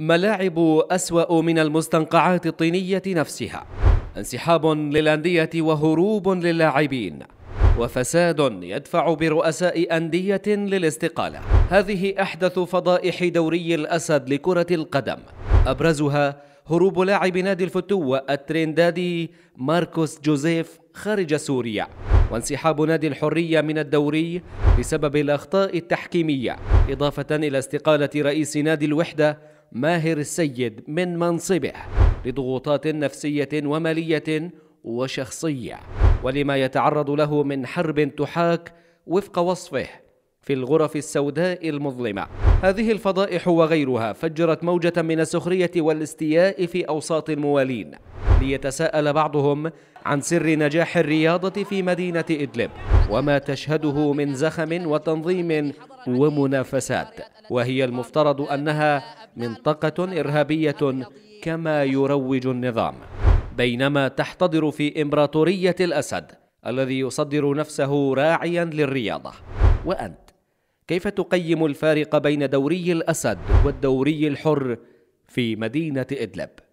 ملاعب أسوأ من المستنقعات الطينية نفسها انسحاب للأندية وهروب للاعبين وفساد يدفع برؤساء أندية للاستقالة هذه أحدث فضائح دوري الأسد لكرة القدم أبرزها هروب لاعب نادي الفتوة التريندادي ماركوس جوزيف خارج سوريا وانسحاب نادي الحرية من الدوري بسبب الأخطاء التحكيمية إضافة إلى استقالة رئيس نادي الوحدة ماهر السيد من منصبه لضغوطات نفسية ومالية وشخصية ولما يتعرض له من حرب تحاك وفق وصفه في الغرف السوداء المظلمة هذه الفضائح وغيرها فجرت موجة من السخرية والاستياء في أوساط الموالين ليتساءل بعضهم عن سر نجاح الرياضة في مدينة إدلب وما تشهده من زخم وتنظيم ومنافسات وهي المفترض أنها منطقة إرهابية كما يروج النظام بينما تحتضر في إمبراطورية الأسد الذي يصدر نفسه راعيا للرياضة وأنت كيف تقيم الفارق بين دوري الأسد والدوري الحر في مدينة إدلب؟